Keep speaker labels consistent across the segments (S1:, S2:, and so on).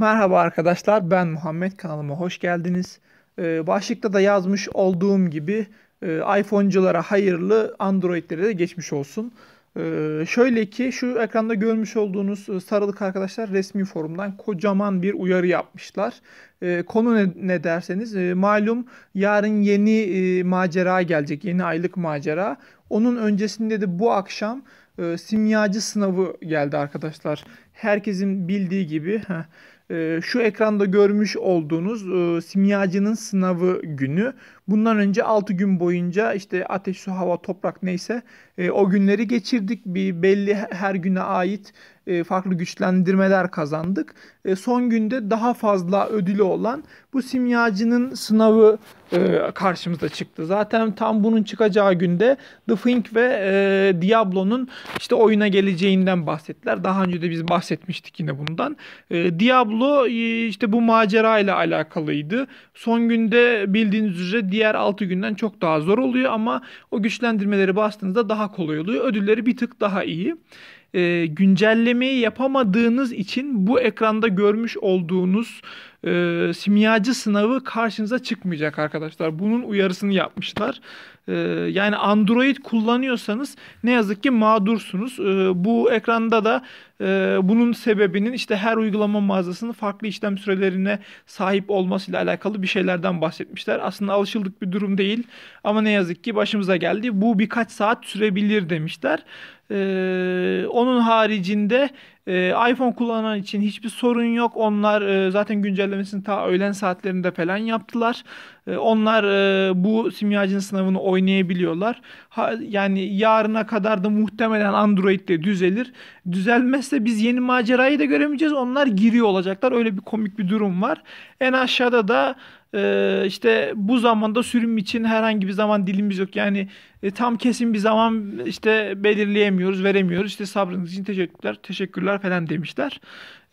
S1: Merhaba arkadaşlar ben Muhammed kanalıma hoş geldiniz. Ee, başlıkta da yazmış olduğum gibi e, iPhone'culara hayırlı Android'lere de geçmiş olsun. Ee, şöyle ki şu ekranda görmüş olduğunuz e, sarılık arkadaşlar resmi forumdan kocaman bir uyarı yapmışlar. Ee, konu ne, ne derseniz e, malum yarın yeni e, macera gelecek yeni aylık macera. Onun öncesinde de bu akşam e, simyacı sınavı geldi arkadaşlar. Herkesin bildiği gibi heh, ee, şu ekranda görmüş olduğunuz e, simyacının sınavı günü. Bundan önce 6 gün boyunca işte ateş, su, hava, toprak neyse e, o günleri geçirdik. Bir belli her güne ait e, farklı güçlendirmeler kazandık. Son günde daha fazla ödülü olan bu simyacının sınavı karşımıza çıktı. Zaten tam bunun çıkacağı günde The Fink ve Diablo'nun işte oyuna geleceğinden bahsettiler. Daha önce de biz bahsetmiştik yine bundan. Diablo tablo e, işte bu macera ile alakalıydı. Son günde bildiğiniz üzere diğer 6 günden çok daha zor oluyor ama o güçlendirmeleri bastığınızda daha kolay oluyor. Ödülleri bir tık daha iyi e, güncellemeyi yapamadığınız için bu ekranda görmüş olduğunuz e, simyacı sınavı karşınıza çıkmayacak arkadaşlar. Bunun uyarısını yapmışlar. E, yani Android kullanıyorsanız ne yazık ki mağdursunuz. E, bu ekranda da e, bunun sebebinin işte her uygulama mağazasının farklı işlem sürelerine sahip olmasıyla alakalı bir şeylerden bahsetmişler. Aslında alışıldık bir durum değil ama ne yazık ki başımıza geldi. Bu birkaç saat sürebilir demişler. Ee, onun haricinde e, iPhone kullanan için hiçbir sorun yok. Onlar e, zaten güncellemesini ta öğlen saatlerinde falan yaptılar. E, onlar e, bu simyacın sınavını oynayabiliyorlar. Ha, yani yarına kadar da muhtemelen Android'de düzelir. Düzelmezse biz yeni macerayı da göremeyeceğiz. Onlar giriyor olacaklar. Öyle bir komik bir durum var. En aşağıda da e, işte bu zamanda sürüm için herhangi bir zaman dilimiz yok. Yani e, tam kesin bir zaman işte belirleyemiyoruz, veremiyoruz. İşte sabrınız için teşekkürler, teşekkürler falan demişler.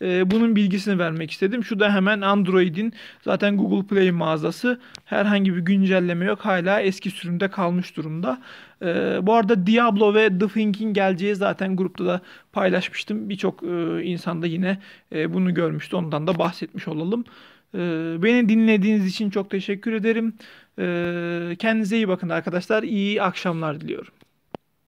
S1: Ee, bunun bilgisini vermek istedim. Şu da hemen Android'in zaten Google Play mağazası herhangi bir güncelleme yok. Hala eski sürümde kalmış durumda. Ee, bu arada Diablo ve The Think'in geleceği zaten grupta da paylaşmıştım. Birçok e, insan da yine e, bunu görmüştü. Ondan da bahsetmiş olalım. Ee, beni dinlediğiniz için çok teşekkür ederim. Ee, kendinize iyi bakın arkadaşlar. İyi akşamlar diliyorum.